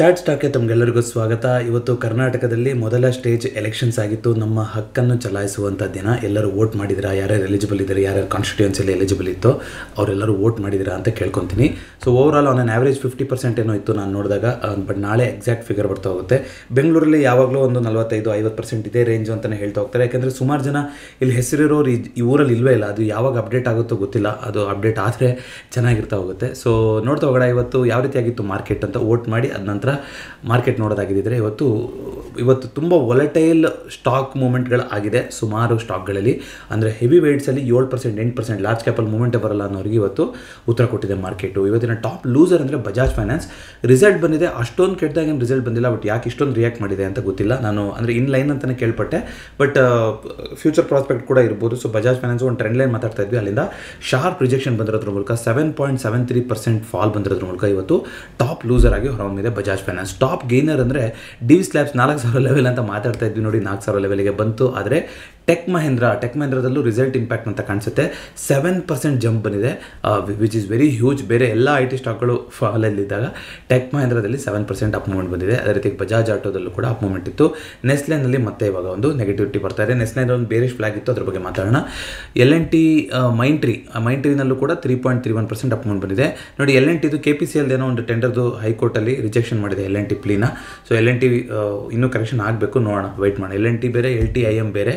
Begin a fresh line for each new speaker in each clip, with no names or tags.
chat ಸ್ಟಾಕ್ಗೆ ತಮಗೆಲ್ಲರಿಗೂ ಸ್ವಾಗತ ಇವತ್ತು ಕರ್ನಾಟಕದಲ್ಲಿ ಮೊದಲ ಸ್ಟೇಜ್ ಎಲೆಕ್ಷನ್ಸ್ ಆಗಿತ್ತು ನಮ್ಮ ಹಕ್ಕನ್ನು ಚಲಾಯಿಸುವಂಥ ದಿನ ಎಲ್ಲರೂ ವೋಟ್ ಮಾಡಿದಿರಾ ಯಾರ್ಯಾರು ಎಲಿಜಿಬಲ್ ಇದ್ದಾರೆ ಯಾರ್ಯಾರು ಕಾನ್ಸ್ಟಿಟ್ಯೂನ್ಸಿಯಲ್ಲಿ ಎಲಿಜಿಬಲ್ ಇತ್ತು ಅವರೆಲ್ಲರೂ ವೋಟ್ ಮಾಡಿದಿರಾ ಅಂತ ಕೇಳ್ಕೊತೀನಿ so overall on average fifty percent ಏನೋ ಇತ್ತು ನಾನು ನೋಡಿದಾಗ ಬಟ್ ನಾಳೆ ಎಕ್ಸಾಕ್ಟ್ ಫಿಗರ್ ಬರ್ತಾ ಹೋಗುತ್ತೆ ಬೆಂಗಳೂರಲ್ಲಿ ಯಾವಾಗಲೂ ಒಂದು ನಲವತ್ತೈದು ಐವತ್ತು ಪರ್ಸೆಂಟ್ ಇದೇ ರೇಂಜು ಅಂತಲೇ ಹೇಳ್ತಾ ಹೋಗ್ತಾರೆ ಯಾಕೆಂದರೆ ಸುಮಾರು ಜನ ಇಲ್ಲಿ ಹೆಸರಿರೋರು ಈ ಊರಲ್ಲಿ ಇಲ್ಲವೇ ಇಲ್ಲ ಅದು ಯಾವಾಗ ಅಪ್ಡೇಟ್ ಆಗುತ್ತೋ ಗೊತ್ತಿಲ್ಲ ಅದು ಅಪ್ಡೇಟ್ ಆದರೆ ಚೆನ್ನಾಗಿರ್ತಾ ಹೋಗುತ್ತೆ ಸೊ ನೋಡ್ತಾ ಹೋಗೋಣ ಇವತ್ತು ಯಾವ ರೀತಿಯಾಗಿತ್ತು ಮಾರ್ಕೆಟ್ ಅಂತ ವೋಟ್ ಮಾಡಿ ಅದ ನಂತರ ಮಾರ್ಕೆಟ್ ನೋಡೋದಾಗಿದ್ದರೆ ಇವತ್ತು ಇವತ್ತು ತುಂಬ ಒಲಟೈಲ್ ಸ್ಟಾಕ್ ಮೂಮೆಂಟ್ಗಳು ಆಗಿದೆ ಸುಮಾರು ಸ್ಟಾಕ್ಗಳಲ್ಲಿ ಅಂದರೆ ಹೆವಿ ವೇಟ್ಸಲ್ಲಿ ಏಳು ಪರ್ಸೆಂಟ್ ಎಂಟು ಪರ್ಸೆಂಟ್ ಲಾರ್ಜ್ ಕ್ಯಾಪಲ್ ಮೂಮೆಂಟೇ ಬರಲ್ಲ ಅನ್ನೋರಿಗೆ ಇವತ್ತು ಉತ್ತರ ಕೊಟ್ಟಿದೆ ಮಾರ್ಕೆಟು ಇವತ್ತಿನ ಟಾಪ್ ಲೂಸರ್ ಅಂದರೆ ಬಜಾಜ್ ಫೈನಾನ್ಸ್ ರಿಸಲ್ಟ್ ಬಂದಿದೆ ಅಷ್ಟೊಂದು ಕೆಟ್ಟದಾಗೇನು ರಿಸಲ್ಟ್ ಬಂದಿಲ್ಲ ಬಟ್ ಯಾಕೆ ಇಷ್ಟೊಂದು ರಿಯಾಕ್ಟ್ ಮಾಡಿದೆ ಅಂತ ಗೊತ್ತಿಲ್ಲ ನಾನು ಅಂದರೆ ಇನ್ ಲೈನ್ ಅಂತಲೇ ಕೇಳ್ಪಟ್ಟೆ ಬಟ್ ಫ್ಯೂಚರ್ ಪ್ರಾಸ್ಪೆಕ್ಟ್ ಕೂಡ ಇರ್ಬೋದು ಸೊ ಬಜಾಜ್ ಫೈನಾನ್ಸ್ ಒಂದು ಟ್ರೆಂಡ್ ಲೈನ್ ಮಾತಾಡ್ತಾ ಇದ್ವಿ ಅಲ್ಲಿಂದ ಶಾರ್ಪ್ ರಿಜೆಕ್ಷನ್ ಬಂದಿರೋದ್ರ ಮೂಲಕ seven point seven three percent fall ಬಂದಿರೋದ್ರ ಮೂಲಕ ಇವತ್ತು ಟಾಪ್ ಲೂಸರ್ ಆಗಿ ಹೊರಹೊಮ್ಮಿದೆ Bajaj Bajaj finance top gainer ಅಂದರೆ ಡಿ ಸ್ಲ್ಯಾಬ್ಸ್ ನಾಲ್ಕು ಸಾವಿರ ಲೆವೆಲ್ ಅಂತ ಮಾತಾಡ್ತಾ ಇದ್ವಿ ನೋಡಿ ನಾಲ್ಕು ಸಾವಿರ ಲೆವೆಲ್ಗೆ ಬಂತು ಆದರೆ ಟೆಕ್ ಮಹೇಂದ್ರ ಟೆಕ್ ಮಹೇಂದ್ರದಲ್ಲೂ ರಿಸಲ್ಟ್ ಇಂಪ್ಯಾಕ್ಟ್ ಅಂತ ಕಾಣಿಸುತ್ತೆ ಸೆವೆನ್ ಪರ್ಸೆಂಟ್ ಜಂಪ್ ಬಂದಿದೆ ವಿಚ್ ಇಸ್ ವೆರಿ ಹ್ಯೂಜ್ ಬೇರೆ ಎಲ್ಲ ಐ ಟಿ ಸ್ಟಾಕ್ಗಳು ಫಾಲಲ್ಲಿದ್ದಾಗ ಟೆಕ್ ಮಹೇಂದ್ರದಲ್ಲಿ ಸೆವೆನ್ ಪರ್ಸೆಂಟ್ ಅಪ್ ಮೂವ್ಮೆಂಟ್ ಬಂದಿದೆ ಅದೇ ರೀತಿ ಬಜಾಜ್ ಆಟೋದಲ್ಲೂ ಕೂಡ ಅಪ್ ಮೂವ್ಮೆಂಟ್ ಇತ್ತು ನೆಸ್ಲೆನಲ್ಲಿ ಮತ್ತೆ ಇವಾಗ ಒಂದು ನೆಗೆಟಿವಿಟಿ ಬರ್ತಾ ಇದೆ ನೆಸ್ಲೆನಲ್ಲಿ ಒಂದು ಬೇರೆ ಫ್ಲಾಗ್ ಇತ್ತು ಅದ್ರ ಬಗ್ಗೆ ಮಾತಾಡೋಣ ಎಲ್ ಎನ್ ಟಿ ಮೈಂಟ್ರಿ ಮೈಂಟ್ರಿನಲ್ಲೂ ಕೂಡ three point three one percent up movement ಬಂದಿದೆ ನೋಡಿ ಎಲ್ ಎನ್ ಟಿದು ಕೆ ಪಿ ಸಿ ಎಲ್ದೇನೋ ಒಂದು ಟೆಂಡರ್ದು ಹೈಕೋರ್ಟಲ್ಲಿ ರಿಜೆಕ್ಷನ್ ಮಾಡಿದೆ ಎಲ್ ಎನ್ ಟಿ ಪ್ಲೀನ ಸೊ ಎಲ್ ಎನ್ ಟಿ ಇನ್ನೂ ಕರೆಕ್ಷನ್ ಆಗಬೇಕು ನೋಡೋಣ ವೆಯ್ಟ್ ಮಾಡೋಣ ಎಲ್ ಎನ್ ಟಿ ಬೇರೆ ಎಲ್ ಟಿ ಐ ಎಮ್ ಬೇರೆ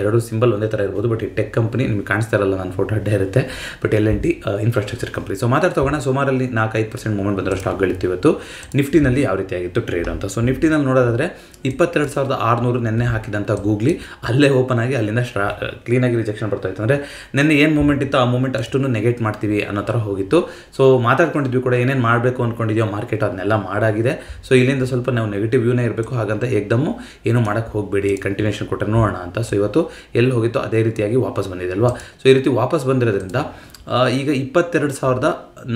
ಎರಡು ಸಿಂಬಲ್ ಒಂದೇ ಥರ ಇರ್ಬೋದು ಬಟ್ ಈ ಟೆಕ್ ಕಂಪ್ನಿ ನಿಮ್ಗೆ ಕಾಣಿಸ್ತಾ ಇರಲ್ಲ ನಾನು ಫೋಟೋ ಅಡ್ಡ ಇರುತ್ತೆ but L N T infrastructure company so ಮಾತಾಡ್ತಾ ಹೋಗೋಣ ಸುಮಾರಲ್ಲಿ ನಾಲ್ಕೈದು ಪರ್ಸೆಂಟ್ ಮೂಮೆಂಟ್ ಬಂದಿರೋ ಸ್ಟಾಕ್ಗಳಿತ್ತು ಇವತ್ತು ನಿಫ್ಟಿನಲ್ಲಿ ಯಾವ ರೀತಿ ಆಗಿತ್ತು ಟ್ರೇಡ್ ಅಂತ ಸೊ ನಿಫ್ಟಿನಲ್ಲಿ ನೋಡೋದಾದರೆ ಇಪ್ಪತ್ತೆರಡು ಸಾವಿರದ ಆರುನೂರು ನೆನ್ನೆ ಹಾಕಿದಂಥ ಗೂಗ್ಲಿ ಅಲ್ಲೇ ಓಪನ್ ಆಗಿ ಅಲ್ಲಿಂದ ಸ್ಟ್ರಾ ಕ್ಲೀನಾಗಿ ರಿಜೆಕ್ಷನ್ ಬರ್ತಾ ಇತ್ತು ಅಂದರೆ ನೆನ್ನೆ ಏನು ಮೂಮೆಂಟ್ ಇತ್ತು ಆ ಮೂಮೆಂಟ್ ಅಷ್ಟನ್ನು ನೆಗೆಟ್ ಮಾಡ್ತೀವಿ ಅನ್ನೋ ಥರ ಹೋಗಿತ್ತು ಸೊ ಮಾತಾಡ್ಕೊಂಡಿದ್ವಿ ಕೂಡ ಏನೇನು ಮಾಡಬೇಕು ಅಂದ್ಕೊಂಡಿದ್ಯೋ ಮಾರ್ಕೆಟ್ ಅದನ್ನೆಲ್ಲ ಮಾಡಾಗಿದೆ ಸೊ ಇಲ್ಲಿಂದ ಸ್ವಲ್ಪ ನಾವು ನೆಗೆಟಿವ್ ವ್ಯೂನೇ ಇರಬೇಕು ಹಾಗಂತ ಏಕ್ದಮ್ಮು ಏನೂ ಮಾಡೋಕ್ಕೆ ಹೋಗಬೇಡಿ ಕಂಟಿನ್ಯೂಷನ್ ಕೊಟ್ಟರೆ ನೋಡೋಣ ಅಂತ ಸೊ ಇವತ್ತು ಹೊರತು ಎಲ್ಲಿ ಹೋಗಿತ್ತು ಅದೇ ರೀತಿಯಾಗಿ ವಾಪಸ್ ಬಂದಿದೆ ಅಲ್ವಾ ಸೊ ಈ ರೀತಿ ವಾಪಸ್ ಬಂದಿರೋದ್ರಿಂದ ಈಗ ಇಪ್ಪತ್ತೆರಡು ಸಾವಿರದ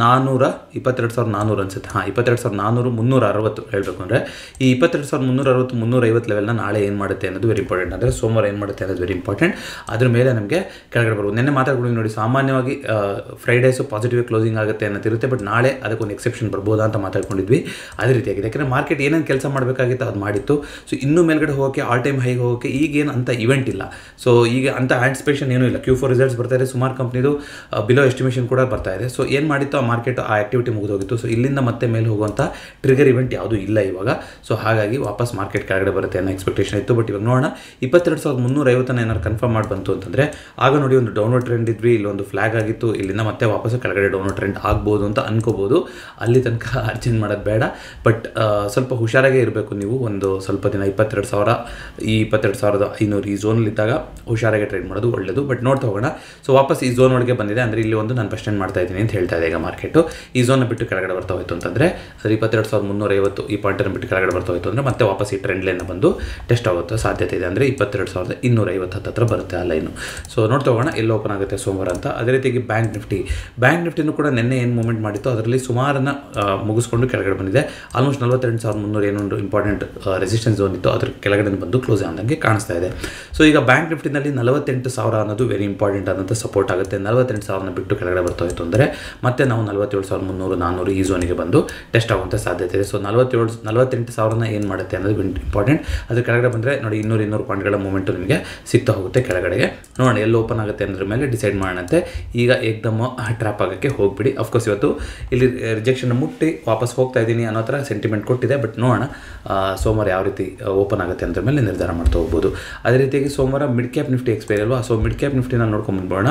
ನಾನ್ನೂರ ಇಪ್ಪತ್ತೆರಡು ಸಾವಿರದ ನಾನ್ನೂರು ಅನ್ಸುತ್ತೆ ಹಾಂ ಇಪ್ಪತ್ತೆರಡು ಸಾವಿರದ ನಾನ್ನೂರು ಮುನ್ನೂರ ಅರವತ್ತು ಹೇಳಬೇಕು ಅಂದರೆ ಈ ಇಪ್ಪತ್ತೆರಡು ಸಾವಿರದ ಮುನ್ನೂರ ಅರವತ್ತು ಮುನ್ನೂರೈವತ್ತು ಲೆವೆಲ್ನ ನಾಳೆ ಏನು ಮಾಡುತ್ತೆ ಅನ್ನೋದು ವೆರಿ ಇಂಪಾರ್ಟೆಂಟ್ ಅಂದರೆ ಸೋಮವಾರ ಏನು ಮಾಡುತ್ತೆ ಅನ್ನೋದು ವೆರಿ ಇಂಪಾರ್ಟೆಂಟ್ ಅದ್ರ ಮೇಲೆ ನಮಗೆ ಕೆಳಗಡೆ ಬರ್ಬೋದು ನಿನ್ನೆ ಮಾತಾಡ್ಕೊಂಡು ನೋಡಿ ಸಾಮಾನ್ಯವಾಗಿ ಫ್ರೈಡೇಸು ಪಾಸಿಟಿವ್ ಕ್ಲೋಸಿಂಗ್ ಆಗುತ್ತೆ ಅನ್ನೋದಿರುತ್ತೆ ಬಟ್ ನಾಳೆ ಅದಕ್ಕೊಂದು ಎಕ್ಸೆಪ್ಷನ್ ಬರ್ಬೋದಾ ಅಂತ ಮಾತಾಡ್ಕೊಂಡಿದ್ವಿ ಅದೇ ರೀತಿಯಾಗಿದೆ ಯಾಕಂದರೆ ಮಾರ್ಕೆಟ್ ಏನೇನು ಕೆಲಸ ಮಾಡಬೇಕಾಗಿತ್ತು ಅದು ಮಾಡಿತ್ತು ಸೊ ಇನ್ನೂ ಮೇಲ್ಗಡೆ ಹೋಗೋಕ್ಕೆ ಆಲ್ ಟೈಮ್ ಹೈಗೆ ಹೋಗೋಕ್ಕೆ ಈಗೇನು ಅಂತ ಇವೆಂಟ್ ಇಲ್ಲ ಸೊ ಈಗ ಅಂತ ಆಂಟಿಸ್ಪೇಷನ್ ಏನೂ ಇಲ್ಲ ಕ್ಯೂ ಫೋರ್ ರಿಸಲ್ಟ್ಸ್ ಬರ್ತಾರೆ ಸುಮಾರು ಕಂಪ್ನಿದು ಬಿಲ್ ಬಿಲೋ ಎಸ್ಟಿಮೇಷನ್ ಕೂಡ ಬರ್ತಾ ಇದೆ ಸೊ ಏನು ಮಾಡಿತ್ತು ಆ ಮಾರ್ಕೆಟ್ ಆ ಆ್ಯಕ್ಟಿವಿಟಿ ಮುಗಿದೋಗಿತ್ತು ಸೊ ಇಲ್ಲಿಂದ ಮತ್ತೆ ಮೇಲೆ ಹೋಗುವಂಥ ಟ್ರಿಗರ್ ಇವೆಂಟ್ ಯಾವುದೂ ಇಲ್ಲ ಇವಾಗ ಸೊ ಹಾಗಾಗಿ ವಾಪಸ್ ಮಾರ್ಕೆಟ್ ಕೆಳಗಡೆ ಬರುತ್ತೆ ಅನ್ನೋ ಎಕ್ಸ್ಪೆಕ್ಟೇಷನ್ ಇತ್ತು ಬಟ್ ಇವಾಗ ನೋಡೋಣ ಇಪ್ಪತ್ತೆರಡು ಸಾವಿರದ ಮುನ್ನೂರ ಐವತ್ತನ ಏನಾರು ಕನ್ಫರ್ಮ್ ಮಾಡಿ ಬಂತು ಅಂತಂದರೆ ಆಗ ನೋಡಿ ಒಂದು ಡೌನ್ವರ್ಡ್ ಟ್ರೆಂಡ್ ಇದ್ವಿ ಇಲ್ಲೊಂದು ಫ್ಲಾಗ್ ಆಗಿತ್ತು ಇಲ್ಲಿಂದ ಮತ್ತೆ ವಾಪಸ್ ಕೆಳಗಡೆ ಡೌನ್ವರ್ಡ್ ಟ್ರೆಂಡ್ ಆಗ್ಬೋದು ಅಂತ ಅನ್ಕೋಬೋದು ಅಲ್ಲಿ ತನಕ ಅರ್ಜೆಂಟ್ ಮಾಡೋದು ಬೇಡ ಬಟ್ ಸ್ವಲ್ಪ ಹುಷಾರಾಗೇ ಇರಬೇಕು ನೀವು ಒಂದು ಸ್ವಲ್ಪ ದಿನ ಇಪ್ಪತ್ತೆರಡು ಸಾವಿರ ಈ ಇಪ್ಪತ್ತೆರಡು ಸಾವಿರದ ಐನೂರು ಈ ಝೋನಲ್ಲಿದ್ದಾಗ ಇದ್ದಾಗ ಹುಷಾರಾಗಿ ಟ್ರೇಡ್ ಮಾಡೋದು ಒಳ್ಳೆಯದು ಬಟ್ ನೋಡ್ತಾ ಹೋಗೋಣ ಸೊ ವಾಪಸ್ ಈ ಝೋನ್ ಒಳಗೆ ಬಂದಿದೆ ಅಂದರೆ ಇಲ್ಲಿ ಒಂದು ನಾನು ಫಸ್ಟ್ ಮಾಡ್ತಾ ಇದ್ದೀನಿ ಅಂತ ಹೇಳ್ತಾ ಇದೆ ಈಗ ಮಾರ್ಕೆಟ್ ಈ ಝೋನ್ ಬಿಟ್ಟು ಕೆಳಗಡೆ ಬರ್ತಾ ಹೋಯ್ತು ಅಂತಂದರೆ ಅದ್ರ ಇಪ್ಪತ್ತೆರಡು ಸಾವಿರದ ಐವತ್ತು ಈ ಪಾಯಿಂಟನ್ನು ಬಿಟ್ಟು ಕೆಳಗಡೆ ಬರ್ತಾ ಹೋಯ್ತು ಅಂದರೆ ಮತ್ತೆ ವಾಪಸ್ ಈ ಟ್ರೆಂಡ್ ಲೈನ್ ಬಂದು ಟೆಸ್ಟ್ ಆಗುತ್ತೆ ಸಾಧ್ಯತೆ ಇದೆ ಅಂದರೆ ಇಪ್ಪತ್ತೆರಡು ಸಾವಿರದ ಇನ್ನೂರೈವತ್ತು ಹತ್ತಿರ ಬರುತ್ತೆ ಆ ಲೈನ್ ಸೊ ನೋಡ್ತಾ ಹೋಗೋಣ ಎಲ್ಲಿ ಓಪನ್ ಆಗುತ್ತೆ ಸೋಮವಾರ ಅಂತ ಅದೇ ರೀತಿಯಾಗಿ ಬ್ಯಾಂಕ್ ನಿಫ್ಟಿ ಬ್ಯಾಂಕ್ ನಿಫ್ಟಿನೂ ಕೂಡ ನಿನ್ನೆ ಏನು ಮೂವ್ಮೆಂಟ್ ಮಾಡಿತ್ತು ಅದರಲ್ಲಿ ಸುಮಾರನ್ನ ಮುಗಿಸ್ಕೊಂಡು ಕೆಳಗಡೆ ಬಂದಿದೆ ಆಲ್ಮೋಸ್ಟ್ ನಲ್ವತ್ತೆರಡು ಸಾವಿರದ ಮುನ್ನೂರ ಏನೊಂದು ಇಂಪಾರ್ಟೆಂಟ್ ರೆಸಿಸ್ಟೆನ್ಸ್ ಝೋನ್ ಇತ್ತು ಅದ್ರ ಕೆಳಗಡೆ ಬಂದು ಕ್ಲೋಸ್ ಆದಂಗೆ ಕಾಣಿಸ್ತಾ ಇದೆ ಸೊ ಈಗ ಬ್ಯಾಂಕ್ ನಿಫ್ಟಿನಲ್ಲಿ ನಲವತ್ತೆಂಟು ಸಾವಿರ ಅನ್ನೋದು ವೆರಿ ಇಂಪಾರ್ಟೆಂಟ್ ಆದಂಥ ಸಪೋರ್ಟ್ ಆಗುತ್ತೆ ನಲವತ್ತೆಂಟು ಸಾವಿರ ಬಿಟ್ಟು ಕೆಳಗಡೆ ಬರ್ತಾ ಇತ್ತು ಅಂದರೆ ಮತ್ತೆ ನಾವು ನಲವತ್ತೇಳು ಸಾವಿರದ ಮುನ್ನೂರು ನಾನ್ನೂರು ಈ ಝೋನಿಗೆ ಬಂದು ಟೆಸ್ಟ್ ಆಗುವಂಥ ಸಾಧ್ಯತೆ ಇದೆ ಸೊ ನಲವತ್ತೇಳು ನಲವತ್ತೆಂಟು ಸಾವಿರನ ಏನು ಮಾಡುತ್ತೆ ಅನ್ನೋದು ಇಂಪಾರ್ಟೆಂಟ್ ಅದು ಕೆಳಗಡೆ ಬಂದರೆ ನೋಡಿ ಇನ್ನೂರು ಇನ್ನೂರು ಪಾಯಿಂಟ್ಗಳ ಮೂಮೆಂಟು ನಿಮಗೆ ಸಿಗ್ತಾ ಹೋಗುತ್ತೆ ಕೆಳಗಡೆಗೆ ನೋಡೋಣ ಎಲ್ಲಿ ಓಪನ್ ಆಗುತ್ತೆ ಅನ್ನೋದ್ರ ಮೇಲೆ ಡಿಸೈಡ್ ಮಾಡೋಣಂತೆ ಈಗ ಏಕ್ದಮ್ ಟ್ರ್ಯಾಪ್ ಆಗೋಕ್ಕೆ ಹೋಗ್ಬಿಡಿ ಅಫ್ಕೋರ್ಸ್ ಇವತ್ತು ಇಲ್ಲಿ ರಿಜೆಕ್ಷನ್ ಮುಟ್ಟಿ ವಾಪಸ್ ಹೋಗ್ತಾ ಇದ್ದೀನಿ ಅನ್ನೋ ಥರ ಸೆಂಟಿಮೆಂಟ್ ಕೊಟ್ಟಿದೆ ಬಟ್ ನೋಡೋಣ ಸೋಮವಾರ ಯಾವ ರೀತಿ ಓಪನ್ ಆಗುತ್ತೆ ಅಂದ್ರ ಮೇಲೆ ನಿರ್ಧಾರ ಮಾಡ್ತಾ ಹೋಗ್ಬೋದು ಅದೇ ರೀತಿಯಾಗಿ ಸೋಮವಾರ ಮಿಡ್ ಕ್ಯಾಪ್ ನಿಫ್ಟಿ ಎಕ್ಸ್ಪೈರ್ ಅಲ್ವಾ ಸೊ ಮಿಡ್ ಕ್ಯಾಪ್ ನಿಫ್ಟಿನ ನೋಡ್ಕೊಂಡ್ಬಿಡೋಣ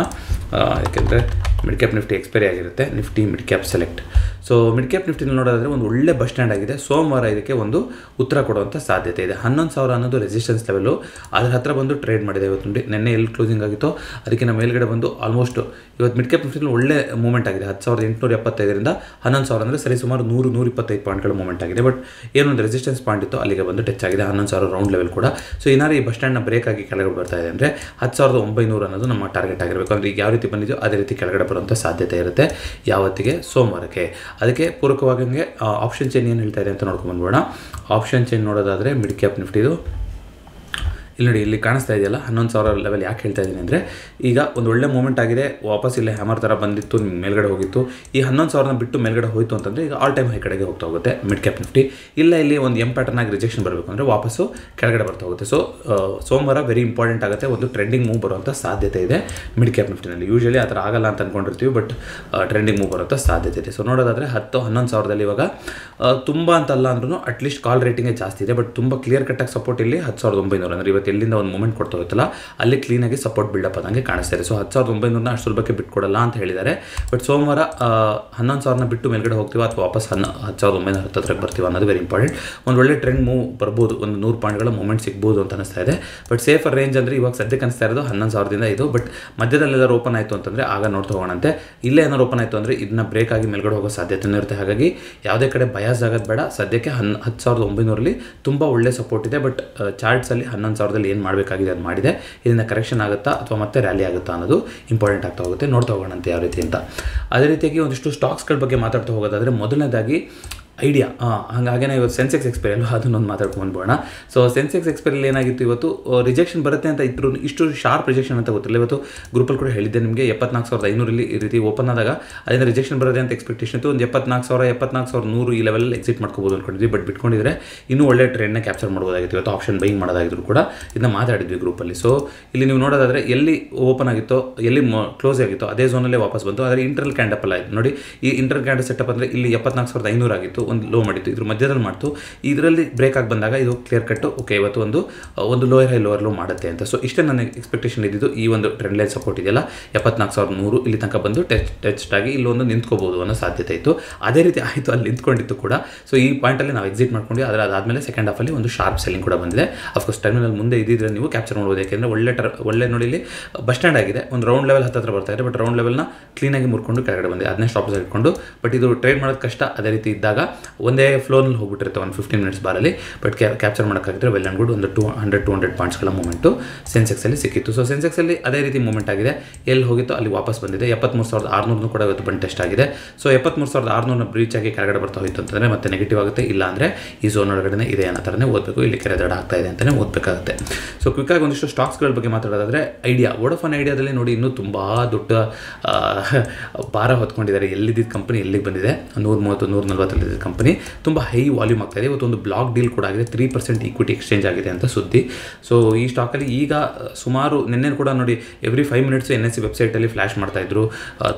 ಯಾಕೆಂದರೆ मिड कैप निफ्टी एक्सपायरी आगे Nifty mid cap select so mid cap ನಿಫ್ಟಿನಲ್ಲಿ ನೋಡೋದಾದರೆ ಒಂದು ಒಳ್ಳೆ ಬಸ್ ಸ್ಟ್ಯಾಂಡ್ ಆಗಿದೆ ಸೋಮವಾರ ಇದಕ್ಕೆ ಒಂದು ಉತ್ತರ ಕೊಡುವಂಥ ಸಾಧ್ಯತೆ ಇದೆ ಹನ್ನೊಂದು ಸಾವಿರ ಅನ್ನೋದು ರೆಸಿಸ್ಟೆನ್ಸ್ ಲೆವೆಲು ಅದರ ಹತ್ರ ಬಂದು ಟ್ರೇಡ್ ಮಾಡಿದೆ ಇವತ್ತು ನಿನ್ನೆ ಎಲ್ಲಿ ಕ್ಲೋಸಿಂಗ್ ಆಗಿತ್ತು ಅದಕ್ಕಿಂತ ಮೇಲ್ಗಡೆ ಬಂದು ಆಲ್ಮೋಸ್ಟ್ ಇವತ್ತು ಮಿಡ್ ಕ್ಯಾಪ್ ನಿಫ್ಟಿನಲ್ಲಿ ಒಳ್ಳೆ ಮೂಮೆಂಟ್ ಆಗಿದೆ ಹತ್ತು ಸಾವಿರದ ಎಂಟುನೂರ ಎಪ್ಪತ್ತೈದರಿಂದ ಹನ್ನೊಂದು ಸಾವಿರ ಅಂದರೆ ಸರಿ ಸುಮಾರು ನೂರು ನೂರ ಇಪ್ಪತ್ತೈದು ಪಾಯಿಂಟ್ಗಳ ಮೂಮೆಂಟ್ ಆಗಿದೆ ಬಟ್ ಏನೊಂದು ರೆಸಿಸ್ಟೆನ್ಸ್ ಪಾಯಿಂಟ್ ಇತ್ತು ಅಲ್ಲಿಗೆ ಬಂದು ಟಚ್ ಆಗಿದೆ ಹನ್ನೊಂದು ಸಾವಿರ ರೌಂಡ್ ಲೆವೆಲ್ ಕೂಡ ಸೊ ಏನಾದ್ರೂ ಈ ಬಸ್ ಸ್ಟ್ಯಾಂಡ್ನ ಬ್ರೇಕ್ ಆಗಿ ಕೆಳಗಡೆ ಬರ್ತಾ ಇದೆ ಅಂದರೆ ಹತ್ತು ಸಾವಿರದ ಒಂಬೈನೂರು ಅನ್ನೋದು ನಮ್ಮ ಟಾರ್ಗೆಟ್ ಆಗಿರಬೇಕು ಅಂದರೆ ಈಗ ಯಾವ ರೀತಿ ಬಂದಿದೆಯೋ ಅದೇ ರೀತಿ ಕೆಳಗಡೆ ಬರುವಂಥ ಸಾಧ್ಯತೆ ಇರುತ್ತೆ ಯಾವತ್ತಿಗೆ ಸೋಮವಾರಕ್ಕೆ ಅದಕ್ಕೆ ಪೂರಕವಾಗಿ ಆಪ್ಷನ್ ಚೈನ್ ಏನು ಹೇಳ್ತಾ ಇದೆ ಅಂತ ನೋಡ್ಕೊಂಡು ಆಪ್ಷನ್ ಚೈನ್ ನೋಡೋದಾದರೆ ಮಿಡ್ ಕ್ಯಾಪ್ ನಿಫ್ಟಿದು ಇಲ್ಲಿ ನೋಡಿ ಇಲ್ಲಿ ಕಾಣಿಸ್ತಾ ಇದೆಯಲ್ಲ ಹನ್ನೊಂದು ಸಾವಿರ ಲೆವೆಲ್ ಯಾಕೆ ಹೇಳ್ತಾ ಇದ್ದೀನಿ ಅಂದರೆ ಈಗ ಒಂದು ಒಳ್ಳೆ ಮೂಮೆಂಟ್ ಆಗಿದೆ ವಾಪಸ್ ಇಲ್ಲೇ ಹ್ಯಾಮರ್ ಥರ ಬಂದಿತ್ತು ಮೇಲ್ಗಡೆ ಹೋಗಿತ್ತು ಈ ಹನ್ನೊಂದು ಸಾವಿರನ ಬಿಟ್ಟು ಮೇಲ್ಗಡೆ ಹೋಯಿತು ಅಂತಂದರೆ ಈಗ ಆಲ್ ಟೈಮ್ ಹೈ ಕಡೆಗೆ ಹೋಗ್ತಾ ಹೋಗುತ್ತೆ ಮಿಡ್ ಕ್ಯಾಪ್ ನಿಫ್ಟಿ ಇಲ್ಲ ಇಲ್ಲಿ ಒಂದು ಎಂ ಪ್ಯಾಟರ್ನ್ ಆಗಿ ರಿಜೆಕ್ಷನ್ ಬರಬೇಕು ಅಂದರೆ ವಾಪಸ್ಸು ಕೆಳಗಡೆ ಬರ್ತಾ ಹೋಗುತ್ತೆ ಸೊ ಸೋಮವಾರ ವೆರಿ ಇಂಪಾರ್ಟೆಂಟ್ ಆಗುತ್ತೆ ಒಂದು ಟ್ರೆಂಡಿಂಗ್ ಮೂವ್ ಬರುವಂಥ ಸಾಧ್ಯತೆ ಇದೆ ಮಿಡ್ ಕ್ಯಾಪ್ ನಿಫ್ಟಿನಲ್ಲಿ ಯೂಶಲಿ ಆ ಥರ ಆಗಲ್ಲ ಅಂತ ಅಂದ್ಕೊಂಡಿರ್ತೀವಿ ಬಟ್ ಟ್ರೆಂಡಿಂಗ್ ಮೂವ್ ಬರುವಂಥ ಸಾಧ್ಯತೆ ಇದೆ ಸೊ ನೋಡೋದಾದರೆ ಹತ್ತು ಹನ್ನೊಂದು ಸಾವಿರದಲ್ಲಿ ಇವಾಗ ತುಂಬ ಅಂತಲ್ಲ ಅಂದ್ರೂ ಅಟ್ಲೀಸ್ಟ್ ಕಾಲ್ ರೇಟಿಂಗೇ ಜಾಸ್ತಿ ಇದೆ ಬಟ್ ತುಂಬ ಕ್ಲಿಯರ್ ಕಟ್ಟಾಗಿ ಸಪೋರ್ಟ್ ಇಲ್ಲಿ ಹತ್ತು ಸಾವಿರದ ಒಂಬೈನೂರ ಅಂದರೆ ಇವತ್ತು ಹೋಗುತ್ತೆ ಎಲ್ಲಿಂದ ಒಂದು ಮೂಮೆಂಟ್ ಕೊಡ್ತಾ ಹೋಗುತ್ತಲ್ಲ ಅಲ್ಲಿ ಕ್ಲೀನಾಗಿ ಸಪೋರ್ಟ್ ಬಿಲ್ಡಪ್ ಆದಂಗೆ ಇದೆ ಸೊ ಹತ್ತು ಸಾವಿರದ ಒಂಬೈನೂರನ್ನ ಅಷ್ಟು ಸುಲಭಕ್ಕೆ ಬಿಟ್ಕೊಡಲ್ಲ ಅಂತ ಹೇಳಿದ್ದಾರೆ ಬಟ್ ಸೋಮವಾರ ಹನ್ನೊಂದು ಸಾವಿರನ ಬಿಟ್ಟು ಮೇಲ್ಗಡೆ ಹೋಗ್ತೀವ ಅಥವಾ ವಾಪಸ್ ಹನ್ನ ಹತ್ತು ಸಾವಿರದ ಒಂಬೈನೂರ ಹತ್ತತ್ರಕ್ಕೆ ಬರ್ತೀವಿ ಅನ್ನೋದು ವೆರಿ ಇಂಪಾರ್ಟೆಂಟ್ ಒಂದು ಒಳ್ಳೆ ಟ್ರೆಂಡ್ ಮೂವ್ ಬರ್ಬೋದು ಒಂದು ನೂರು ಪಾಯಿಂಟ್ಗಳ ಮೂಮೆಂಟ್ ಸಿಗ್ಬೋದು ಅಂತ ಅನಿಸ್ತಾ ಇದೆ ಬಟ್ ಸೇಫರ್ ರೇಂಜ್ ಅಂದರೆ ಇವಾಗ ಸದ್ಯಕ್ಕೆ ಅನಿಸ್ತಾ ಇರೋದು ಹನ್ನೊಂದು ಸಾವಿರದಿಂದ ಇದು ಬಟ್ ಮಧ್ಯದಲ್ಲೆಲ್ಲ ಓಪನ್ ಆಯಿತು ಅಂತಂದರೆ ಆಗ ನೋಡ್ತಾ ಹೋಗೋಣಂತೆ ಇಲ್ಲೇ ಏನಾರು ಓಪನ್ ಆಯಿತು ಅಂದರೆ ಇದನ್ನ ಬ್ರೇಕ್ ಆಗಿ ಮೇಲ್ಗಡೆ ಹೋಗೋ ಸಾಧ್ಯತೆಯೂ ಇರುತ್ತೆ ಹಾಗಾಗಿ ಯಾವುದೇ ಕಡೆ ಬಯಾಸ್ ಆಗೋದು ಬೇಡ ಸದ್ಯಕ್ಕೆ ಹನ್ ಹತ್ತು ಸಾವಿರದ ಒಂಬೈನೂರಲ್ಲಿ ತುಂಬ ಒಳ್ಳೆ ಸಪೋರ್ಟ್ ಇದೆ ಬಟ್ ಚಾರ್ಟ್ಸಲ್ಲಿ ಹನ್ನೊಂದು ಸಾವಿರದ ಸಂದರ್ಭದಲ್ಲಿ ಏನು ಮಾಡಬೇಕಾಗಿದೆ ಅದು ಮಾಡಿದೆ ಇದರಿಂದ ಕರೆಕ್ಷನ್ ಆಗುತ್ತಾ ಅಥವಾ ಮತ್ತೆ ರ್ಯಾಲಿ ಆಗುತ್ತಾ ಅನ್ನೋದು ಇಂಪಾರ್ಟೆಂಟ್ ಆಗ್ತಾ ಹೋಗುತ್ತೆ ನೋಡ್ತಾ ಹೋಗೋಣಂತೆ ಯಾವ ರೀತಿ ಅಂತ ಅದೇ ರೀತಿಯಾಗಿ ಒಂದಿಷ್ಟು ಸ್ಟಾಕ್ಸ್ಗಳ ಬಗ್ಗೆ ಮಾತಾಡ್ತಾ ಹೋಗೋದಾದರೆ ಮೊದಲನೇದಾಗಿ ಐಡಿಯಾ ಹಾಂ ಹಾಗಾಗೇ ಇವತ್ತು ಸೆನ್ಸೆಕ್ಸ್ ಎಕ್ಸ್ಪೈರಿ ಅಲ್ವಾ ಅದನ್ನೊಂದು ಮಾತಾಡ್ಕೊಂಡು ಬಂದ್ಬೋಣ ಸೊ ಸೆನ್ಸೆಕ್ಸ್ ಎಕ್ಸ್ಪೈರಿಯಲ್ಲಿ ಏನಾಗಿತ್ತು ಇವತ್ತು ರಿಜೆಕ್ಷನ್ ಬರುತ್ತೆ ಅಂತ ಇದ್ರು ಇಷ್ಟು ಶಾರ್ಪ್ ರಿಜೆಕ್ಷನ್ ಅಂತ ಗೊತ್ತಿಲ್ಲ ಇವತ್ತು ಗ್ರೂಪಲ್ಲಿ ಕೂಡ ಹೇಳಿದ್ದೆ ನಿಮಗೆ ಎಪ್ಪತ್ನಾಲ್ಕು ಸಾವಿರದ ಐನೂರಲ್ಲಿ ಈ ರೀತಿ ಓಪನ್ ಆದಾಗ ಅದರಿಂದ ರಿಜೆಕ್ಷನ್ ಬರುತ್ತೆ ಅಂತ ಎಕ್ಸ್ಪೆಕ್ಟೇಷನ್ ಇತ್ತು ಒಂದು ಎಪ್ಪತ್ನಾಲ್ಕು ಸಾವಿರ ಎಪ್ಪತ್ನಾಲ್ಕು ಸಾವಿರ ನೂರು ಈ ಲೆವೆಲ್ ಎಕ್ಸಿಟ್ ಮಾಡ್ಕೋಬೋದು ಅಂದ್ಕೊಂಡಿದ್ವಿ ಬಟ್ ಬಿಟ್ಕೊಂಡಿದ್ರೆ ಇನ್ನೂ ಒಳ್ಳೆ ಟ್ರೆಂಡ್ನ ಕ್ಯಾಪ್ಚರ್ ಮಾಡ್ಬೋದಾಗಿತ್ತು ಇವತ್ತು ಆಪ್ಷನ್ ಬೈಂಗ್ ಮಾಡೋದಾಗಿದ್ರು ಕೂಡ ಇದನ್ನ ಮಾತಾಡಿದ್ವಿ ಗ್ರೂಪಲ್ಲಿ ಸೊ ಇಲ್ಲಿ ನೀವು ನೋಡೋದಾದ್ರೆ ಎಲ್ಲಿ ಓಪನ್ ಆಗಿತ್ತು ಎಲ್ಲಿ ಕ್ಲೋಸ್ ಆಗಿತ್ತು ಅದೇ ಝೋನಲ್ಲೇ ವಾಪಸ್ ಬಂತು ಆದರೆ ಇಂಟರ್ನಲ್ ಕ್ಯಾಂಡಪ್ ಅಲ್ಲ ನೋಡಿ ಈ ಇಂಟರ್ನಲ್ ಕ್ಯಾಂಡಪ್ ಸೆಟಪ್ ಅಂದರೆ ಇಲ್ಲಿ ಎಪ್ಪತ್ನಾಲ್ಕು ಸಾವಿರದ ಐನೂರು ಆಗಿತ್ತು ಒಂದು ಲೋ ಮಾಡಿತ್ತು ಇದ್ರ ಮಧ್ಯದಲ್ಲಿ ಮಾಡ್ತು ಇದರಲ್ಲಿ ಬ್ರೇಕ್ ಆಗಿ ಬಂದಾಗ ಇದು ಕ್ಲಿಯರ್ ಕಟ್ಟು ಓಕೆ ಇವತ್ತು ಒಂದು ಒಂದು ಲೋಯರ್ ಹೈ ಲೋವರ್ ಲೋ ಮಾಡುತ್ತೆ ಅಂತ ಸೊ ಇಷ್ಟೇ ನನಗೆ ಎಕ್ಸ್ಪೆಕ್ಟೇಷನ್ ಇದ್ದಿದ್ದು ಈ ಒಂದು ಟ್ರೆಂಡ್ ಲೈನ್ ಸಪೋರ್ಟ್ ಇದೆಯಲ್ಲ ಎಪ್ಪತ್ನಾಲ್ಕು ಸಾವಿರದ ನೂರು ಇಲ್ಲಿ ತನಕ ಬಂದು ಟೆಚ್ ಟೆಸ್ಟ್ ಆಗಿ ಇಲ್ಲೊಂದು ನಿಂತ್ಕೋಬೋದು ಅನ್ನೋ ಸಾಧ್ಯತೆ ಇತ್ತು ಅದೇ ರೀತಿ ಆಯಿತು ಅಲ್ಲಿ ನಿಂತ್ಕೊಂಡಿತ್ತು ಕೂಡ ಸೊ ಈ ಪಾಯಿಂಟಲ್ಲಿ ನಾವು ಎಕ್ಸಿಟ್ ಮಾಡ್ಕೊಂಡು ಅದರ ಅದಾದಮೇಲೆ ಸೆಕೆಂಡ್ ಹಾಫಲ್ಲಿ ಒಂದು ಶಾರ್ಪ್ ಸೆಲ್ಲಿಂಗ್ ಕೂಡ ಬಂದಿದೆ ಅಫ್ಕೋರ್ಸ್ ಟರ್ಮಿನಲ್ ಮುಂದೆ ಇದ್ದಿದ್ರೆ ನೀವು ಕ್ಯಾಪ್ಚರ್ ಮಾಡ್ಬೋದು ಯಾಕೆಂದರೆ ಒಳ್ಳೆ ಟರ್ ಒಳ್ಳೆ ನೋಡಿ ಇಲ್ಲಿ ಬಸ್ ಸ್ಟ್ಯಾಂಡ್ ಆಗಿದೆ ಒಂದು ರೌಂಡ್ ಲೆವೆಲ್ ಹತ್ತಿರ ಬರ್ತಾ ಇದೆ ಬಟ್ ರೌಂಡ್ ಲೆವೆಲ್ನ ಕ್ಲೀನಾಗಿ ಮುರ್ಕೊಂಡು ಕೆಳಗಡೆ ಬಂದಿದೆ ಅದನ್ನೇ ಸ್ಟಾಪ್ಸ್ ಇಟ್ಕೊಂಡು ಬಟ್ ಇದು ಟ್ರೇಡ್ ಮಾಡೋದು ಕಷ್ಟ ಅದೇ ರೀತಿ ಇದ್ದಾಗ ಒಂದೇ ಫ್ಲೋರ್ನಲ್ಲಿ ಹೋಗ್ಬಿಟ್ಟಿರುತ್ತೆ ಒಂದು ಫಿಫ್ಟೀನ್ ಮಿನಿಟ್ಸ್ ಬಾರಲ್ಲಿ ಬಟ್ ಕ್ಯಾಪ್ಚರ್ ಮಾಡೋಕ್ಕಾಗಿದ್ರೆ ವೆಲ್ ಆ್ಯಂಡ್ ಗುಡ್ ಒಂದು ಟೂ ಹಂಡ್ರೆಡ್ ಟು ಹಂಡ್ರೆಡ್ ಪಾಯಿಂಟ್ಸ್ಗಳ ಮೂಮೆಂಟು ಸೆನ್ಸೆಕ್ಸಲ್ಲಿ ಸಿಕ್ಕಿತ್ತು ಸೊ ಸೆನ್ಸೆಕ್ಸಲ್ಲಿ ಅದೇ ರೀತಿ ಮೂಮೆಂಟ್ ಆಗಿದೆ ಎಲ್ಲಿ ಹೋಗಿತ್ತು ಅಲ್ಲಿ ವಾಪಸ್ ಬಂದಿದೆ ಎಪ್ಪತ್ತ್ಮೂರು ಸಾವಿರದ ಆರುನೂರು ಕೂಡ ಇವತ್ತು ಬಂದು ಟೆಸ್ಟ್ ಆಗಿದೆ ಸೊ ಎಪ್ಪತ್ತ್ಮೂರು ಸಾವಿರದ ಆರುನೂರನ್ನ ಬ್ರೀಚ್ ಆಗಿ ಕೆಳಗಡೆ ಬರ್ತಾ ಹೋಯಿತು ಅಂತಂದರೆ ಮತ್ತೆ ನೆಗೆಟಿವ್ ಆಗುತ್ತೆ ಇಲ್ಲ ಅಂದರೆ ಈ ಝೋನ್ ಒಳಗಡೆ ಇದೆ ಅನ್ನೋ ಥರನೇ ಓದಬೇಕು ಇಲ್ಲಿ ಕೆರೆ ದಡ ಆಗ್ತಾ ಇದೆ ಅಂತಲೇ ಓದಬೇಕಾಗುತ್ತೆ ಸೊ ಕ್ವಿಕ್ಕಾಗಿ ಒಂದಿಷ್ಟು ಸ್ಟಾಕ್ಸ್ಗಳ ಬಗ್ಗೆ ಮಾತಾಡೋದಾದರೆ ಐಡಿಯಾ ವೋಡಫೋನ್ ಐಡಿಯಾದಲ್ಲಿ ನೋಡಿ ಇನ್ನೂ ತುಂಬ ದೊಡ್ಡ ಭಾರ ಹೊತ್ಕೊಂಡಿದ್ದಾರೆ ಎಲ್ಲಿದ್ದ ಕಂಪನಿ ಎಲ್ಲಿಗೆ ಬಂದಿದೆ ನೂರ ಮೂವತ್ತು ನೂರ ನಲ್ವತ್ತಲ್ಲಿ ಕಂಪನಿ ತುಂಬ ಹೈ ವಾಲ್ಯೂಮ್ ಆಗ್ತಾ ಇದೆ ಇವತ್ತೊಂದು ಬ್ಲಾಕ್ ಡೀಲ್ ಕೂಡ ಆಗಿದೆ ತ್ರೀ ಪರ್ಸೆಂಟ್ ಈಕ್ವಿಟಿ ಎಕ್ಸ್ಚೇಂಜ್ ಆಗಿದೆ ಅಂತ ಸುದ್ದಿ ಸೊ ಈ ಸ್ಟಾಕಲ್ಲಿ ಈಗ ಸುಮಾರು ನಿನ್ನೆ ಕೂಡ ನೋಡಿ every five minutes N S C ವೆಬ್ಸೈಟಲ್ಲಿ ಮಾಡ್ತಾ ಇದ್ರು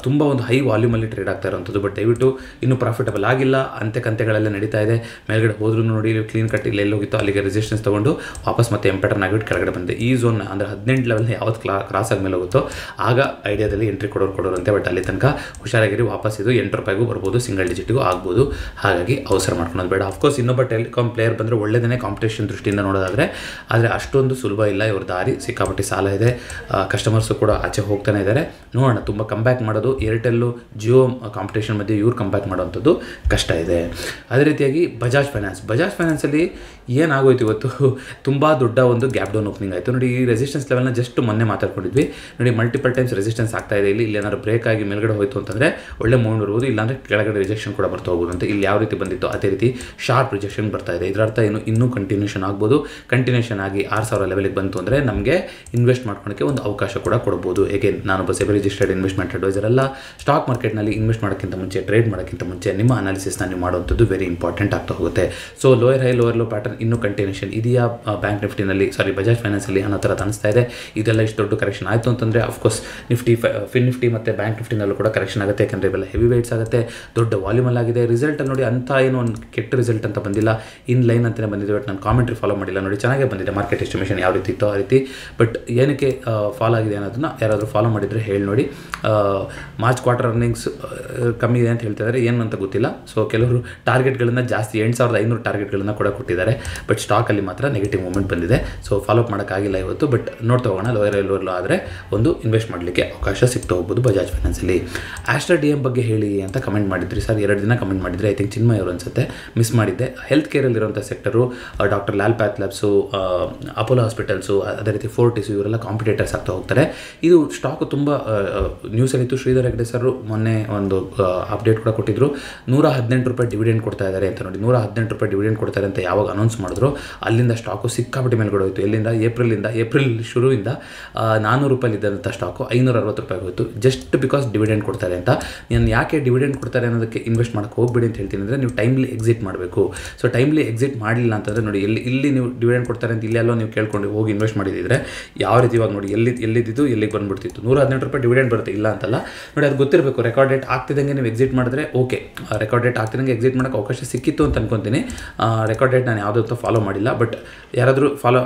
ತುಂಬ ಒಂದು ಹೈ ವಾಲ್ಯೂಮಲ್ಲಿ ಟ್ರೇಡ್ ಆಗ್ತಾ ಇರೋಂಥದ್ದು ಬಟ್ ದಯವಿಟ್ಟು ಇನ್ನೂ ಪ್ರಾಫಿಟಬಲ್ ಆಗಿಲ್ಲ ಅಂತೆ ಕಂತೆಗಳೆಲ್ಲ ನಡೀತಾ ಇದೆ ಮೇಲ್ಗಡೆ ಹೋದ್ರೂ ನೋಡಿ ಕ್ಲೀನ್ ಕಟ್ ಇಲ್ಲ ಎಲ್ಲೋಗಿತ್ತು ಅಲ್ಲಿಗೆ ರೆಸಿಸ್ಟೆನ್ಸ್ ತೊಗೊಂಡು ವಾಪಸ್ ಮತ್ತೆ ಎಂಪೆಟರ್ ಆಗಿಬಿಟ್ಟು ಕೆಳಗಡೆ ಬಂದೆ ಈ ಝೋನ್ ಅಂದರೆ ಹದಿನೆಂಟು ಲೆವೆಲ್ನ ಯಾವತ್ತು ಕ್ಲಾ ಕ್ರಾಸ್ ಮೇಲೆ ಹೋಗುತ್ತೋ ಆಗ ಐಡಿಯಾದಲ್ಲಿ ಎಂಟ್ರಿ ಕೊಡೋರು ಕೊಡೋರು ಅಂತೆ ಬಟ್ ಅಲ್ಲಿ ತನಕ ಹುಷಾರಾಗಿರಿ ವಾಪಸ್ ಇದು ಎಂಟು ರೂಪಾಯಿಗೂ ಬರ್ಬೋದು ಸಿಂಗಲ್ ಡಿಜಿಟ್ಗೂ ಆಗ್ಬೋದು ಹಾಗೆ ಹಾಗಾಗಿ ಅವಸರ ಮಾಡ್ಕೊಳೋದು ಬೇಡ ಅಫ್ಕೋರ್ಸ್ ಇನ್ನೊಬ್ಬ ಟೆಲಿಕಾಮ್ ಪ್ಲೇಯರ್ ಬಂದರೆ ಒಳ್ಳೆಯದೇ ಕಾಂಪಿಟೇಷನ್ ದೃಷ್ಟಿಯಿಂದ ನೋಡೋದಾದರೆ ಆದರೆ ಅಷ್ಟೊಂದು ಸುಲಭ ಇಲ್ಲ ಇವ್ರ ದಾರಿ ಸಿಕ್ಕಾಪಟ್ಟಿ ಸಾಲ ಇದೆ ಕಸ್ಟಮರ್ಸು ಕೂಡ ಆಚೆ ಹೋಗ್ತಾನೆ ಇದ್ದಾರೆ ನೋಡೋಣ ತುಂಬ ಕಂಬ್ಯಾಕ್ ಮಾಡೋದು ಏರ್ಟೆಲ್ಲು ಜಿಯೋ ಕಾಂಪಿಟೇಷನ್ ಮಧ್ಯೆ ಇವ್ರು ಕಂಬ್ಯಾಕ್ ಮಾಡೋವಂಥದ್ದು ಕಷ್ಟ ಇದೆ ಅದೇ ರೀತಿಯಾಗಿ ಬಜಾಜ್ ಫೈನಾನ್ಸ್ ಬಜಾಜ್ ಫೈನಾನ್ಸಲ್ಲಿ ಏನಾಗೋಯ್ತು ಇವತ್ತು ತುಂಬ ದೊಡ್ಡ ಒಂದು ಗ್ಯಾಪ್ ಡೌನ್ ಓಪನಿಂಗ್ ಆಯಿತು ನೋಡಿ ಈ ರೆಸಿಸ್ಟೆನ್ಸ್ ಲೆವೆಲ್ನ ಜಸ್ಟ್ ಮೊನ್ನೆ ಮಾತಾಡ್ಕೊಂಡಿದ್ವಿ ನೋಡಿ ಮಲ್ಟಿಪಲ್ ಟೈಮ್ಸ್ ರೆಸಿಸ್ಟೆನ್ಸ್ ಆಗ್ತಾ ಇದೆ ಇಲ್ಲಿ ಇಲ್ಲಿ ಏನಾದ್ರು ಬ್ರೇಕ್ ಆಗಿ ಮೇಲ್ಗಡೆ ಹೋಯಿತು ಅಂತಂದರೆ ಒಳ್ಳೆ ಮೂವ್ ಇರ್ಬೋದು ಇಲ್ಲಾಂದರೆ ಕೆಳಗಡೆ ರಿಜೆಕ್ಷನ್ ಕೂಡ ಬರ್ತಾ ಹೋಗ್ಬೋದು ಅಂತ ಇಲ್ಲಿ ಯಾವ ರೀತಿ ಬಂದಿತ್ತು ಅದೇ ರೀತಿ ಶಾರ್ಪ್ ರಿಜೆಕ್ಷನ್ ಬರ್ತಾ ಇದೆ ಇದರ ಅರ್ಥ ಏನು ಇನ್ನೂ ಕಂಟಿನ್ಯೂಷನ್ ಆಗ್ಬೋದು ಕಂಟಿನ್ಯೂಷನ್ ಆಗಿ ಆರು ಸಾವಿರ ಲೆವೆಲ್ಗೆ ಬಂತು ಅಂದರೆ ನಮಗೆ ಇನ್ವೆಸ್ಟ್ ಮಾಡ್ಕೊಳ್ಳೋಕ್ಕೆ ಒಂದು ಅವಕಾಶ ಕೂಡ ಕೊಡ್ಬೋದು ಹೇಗೆ ನಾನು ಸೆಬಿ ರಿಜಿಸ್ಟರ್ಡ್ ಇನ್ವೆಸ್ಟ್ಮೆಂಟ್ ಅಡ್ವೈಸರ್ ಅಲ್ಲ ಸ್ಟಾಕ್ ಮಾರ್ಕೆಟ್ನಲ್ಲಿ ಇನ್ವೆಸ್ಟ್ ಮಾಡೋಕ್ಕಿಂತ ಮುಂಚೆ ಟ್ರೇಡ್ ಮಾಡೋಕ್ಕಿಂತ ಮುಂಚೆ ನಿಮ್ಮ ಅನಾಲಿಸಿಸ್ನ ನೀವು ಮಾಡುವಂಥದ್ದು ವೆರಿ ಇಂಪಾರ್ಟೆಂಟ್ ಆಗ್ತಾ ಹೋಗುತ್ತೆ so lower high lower low pattern ಇನ್ನೂ ಕಂಟಿನ್ಯೂಷನ್ ಇದೆಯಾ ಬ್ಯಾಂಕ್ ನಿಫ್ಟಿನಲ್ಲಿ ಸಾರಿ ಬಜಾಜ್ ಫೈನಾನ್ಸಲ್ಲಿ ಅನ್ನೋ ಥರ ಅನಿಸ್ತಾ ಇದೆ ಇದೆಲ್ಲ ಇಷ್ಟು ದೊಡ್ಡ ಕರೆಕ್ಷನ್ ಆಯಿತು ಅಂತಂದರೆ ಅಫ್ಕೋರ್ಸ್ ನಿಫ್ಟಿ ಫಿನ್ ನಿಫ್ಟಿ ಮತ್ತು ಬ್ಯಾಂಕ್ ನಿಫ್ಟಿನಲ್ಲೂ ಕೂಡ ಕರೆಕ್ಷನ್ ಆಗುತ್ತೆ ಯಾಕಂದರೆ ಇವೆಲ್ಲ ಹೆವಿ ವೇಟ್ಸ್ ಆಗುತ್ತೆ ದೊಡ್ಡ ವಾಲ್ಯೂಮಲ್ಲಾಗಿದೆ ಆಗಿದೆ ರಿಸಲ್ಟ್ ನೋಡಿ ಅಂತ ಏನು ಒಂದು ಕೆಟ್ಟ ರಿಸಲ್ಟ್ ಅಂತ ಬಂದಿಲ್ಲ ಇನ್ ಲೈನ್ ಅಂತಲೇ ಬಂದಿದೆ ಬಟ್ ನಾನು ಕಾಮೆಂಟ್ರಿ ಫಾಲೋ ಮಾಡಿಲ್ಲ ನೋಡಿ ಚೆನ್ನಾಗೇ ಬಂದಿದೆ ಮಾರ್ಕೆಟ್ ಎಸ್ಟಿಮೇಷನ್ ಯಾವ ರೀತಿ ಇತ್ತು ಆ ರೀತಿ ಬಟ್ ಏನಕ್ಕೆ ಫಾಲೋ ಆಗಿದೆ ಅನ್ನೋದನ್ನ ಯಾರಾದರೂ ಫಾಲೋ ಮಾಡಿದರೆ ಹೇಳಿ ನೋಡಿ ಮಾರ್ಚ್ ಕ್ವಾರ್ಟರ್ ಅರ್ನಿಂಗ್ಸ್ ಕಮ್ಮಿ ಇದೆ ಅಂತ ಹೇಳ್ತಾ ಏನು ಅಂತ ಗೊತ್ತಿಲ್ಲ ಸೊ ಕೆಲವರು ಟಾರ್ಗೆಟ್ಗಳನ್ನು ಜಾಸ್ತಿ ಎಂಟು ಸಾವಿರದ ಐನೂರು ಟಾರ್ಗೆಟ್ಗಳನ್ನು ಕೂಡ ಕೊಟ್ಟಿದ್ದಾರೆ ಬಟ್ ಸ್ಟಾಕಲ್ಲಿ ಮಾತ್ರ ನೆಗೆಟಿವ್ ಮೂಮೆಂಟ್ ಬಂದಿದೆ ಸೊ ಫಾಲೋ ಅಪ್ ಮಾಡೋಕ್ಕಾಗಿಲ್ಲ ಇವತ್ತು ಬಟ್ ನೋಡ್ತಾ ಹೋಗೋಣ ಲೋಯರ್ ಲೋಯರ್ ಆದರೆ ಒಂದು ಇನ್ವೆಸ್ಟ್ ಮಾಡಲಿಕ್ಕೆ ಅವಕಾಶ ಸಿಗ್ತಾ ಹೋಗ್ಬೋದು ಬಜಾಜ್ ಫೈನಾನ್ಸಲ್ಲಿ ಆಸ್ಟ್ರಾ ಡಿ ಎಮ್ ಬಗ್ಗೆ ಹೇಳಿ ಅಂತ ಕಮೆಂಟ್ ಮಾಡಿದ್ರಿ ಸರ್ ಎರಡು ದಿನ ಕಮೆಂಟ್ ಮಾಡಿದ್ರಿ ಐ ಥಿಂಕ್ ಚಿನ್ನ ಚಿನ್ಮಯ ಅವರು ಅನಿಸುತ್ತೆ ಮಿಸ್ ಮಾಡಿದ್ದೆ ಹೆಲ್ತ್ ಕೇರಲ್ಲಿರುವಂಥ sector doctor Lal path labs Apollo hospitals ಅದೇ ರೀತಿ ಫೋರ್ಟಿಸು ಇವರೆಲ್ಲ ಕಾಂಪಿಟೇಟರ್ಸ್ ಆಗ್ತಾ ಹೋಗ್ತಾರೆ ಇದು ಸ್ಟಾಕ್ ತುಂಬ ಅಲ್ಲಿತ್ತು ಶ್ರೀಧರ್ ಹೆಗ್ಡೆ ಸರ್ ಮೊನ್ನೆ ಒಂದು ಅಪ್ಡೇಟ್ ಕೂಡ ಕೊಟ್ಟಿದ್ರು ನೂರ ಹದಿನೆಂಟು ರೂಪಾಯಿ ಡಿವಿಡೆಂಡ್ ಕೊಡ್ತಾ ಇದ್ದಾರೆ ಅಂತ ನೋಡಿ ನೂರ ಹದಿನೆಂಟು ರೂಪಾಯಿ ಡಿವಿಡೆಂಡ್ ಕೊಡ್ತಾರೆ ಅಂತ ಯಾವಾಗ ಅನೌನ್ಸ್ ಮಾಡಿದ್ರು ಅಲ್ಲಿಂದ ಸ್ಟಾಕು ಸಿಕ್ಕಾಪಟ್ಟೆ ಮೇಲ್ಗಡೆ ಹೋಯಿತು ಎಲ್ಲಿಂದ ಏಪ್ರಿಲಿಂದ ಏಪ್ರಿಲ್ ಶುರುವಿಂದ ನಾನೂರು ರೂಪಾಯಿ ಇದ್ದಂಥ ಸ್ಟಾಕು ಐನೂರ ಅರವತ್ತು ರೂಪಾಯಿ ಹೋಯಿತು ಜಸ್ಟ್ ಬಿಕಾಸ್ ಡಿವಿಡೆಂಡ್ ಕೊಡ್ತಾರೆ ಅಂತ ನಾನು ಯಾಕೆ ಡಿವಿಡೆಂಡ್ ಕೊಡ್ತಾರೆ ಅನ್ನೋದಕ್ಕೆ ಇನ್ವೆಸ್ಟ್ ಮಾಡಕ್ಕೆ ಹೋಗ್ಬೇಡಿ ಅಂತ ಹೇಳ್ತೀನಿ ಅಂತಂದರೆ ನೀವು ಟೈಮ್ಲಿ ಎಕ್ಸಿಟ್ ಮಾಡಬೇಕು ಸೊ ಟೈಮ್ಲಿ ಎಕ್ಸಿಟ್ ಮಾಡಲಿಲ್ಲ ಅಂತಂದರೆ ನೋಡಿ ಎಲ್ಲಿ ಇಲ್ಲಿ ನೀವು ಡಿವಿಡೆಂಡ್ ಕೊಡ್ತಾರೆ ಅಂತ ಇಲ್ಲೆಲ್ಲೋ ನೀವು ಕೇಳ್ಕೊಂಡು ಹೋಗಿ ಇನ್ವೆಸ್ಟ್ ಮಾಡಿದ್ರೆ ಯಾವ ರೀತಿ ಇವಾಗ ನೋಡಿ ಎಲ್ಲಿ ಎಲ್ಲಿದ್ದು ಎಲ್ಲಿಗೆ ಬಂದ್ಬಿಡ್ತಿತ್ತು ನೂರ ಹದಿನೆಂಟು ರೂಪಾಯಿ ಡಿವಿಡೆಂಡ್ ಬರುತ್ತೆ ಇಲ್ಲ ಅಂತಲ್ಲ ನೋಡಿ ಅದು ಗೊತ್ತಿರಬೇಕು ರೆಕಾರ್ಡ್ ಡೇಟ್ ಆಗ್ತಿದ್ದಂಗೆ ನೀವು ಎಕ್ಸಿಟ್ ಮಾಡಿದ್ರೆ ಓಕೆ ರೆಕಾರ್ಡ್ ಡೇಟ್ ಆಗ್ತಿದ್ದಂಗೆ ಎಕ್ಸಿಟ್ ಮಾಡೋಕ್ಕೆ ಅವಕಾಶ ಸಿಕ್ಕಿತ್ತು ಅಂತ ಅನ್ಕೊತೀನಿ ರೆಕಾರ್ಡ್ ಡೇಟ್ ನಾನು ಯಾವುದೂ ಫಾಲೋ ಮಾಡಿಲ್ಲ ಬಟ್ ಯಾರಾದರೂ ಫಾಲೋ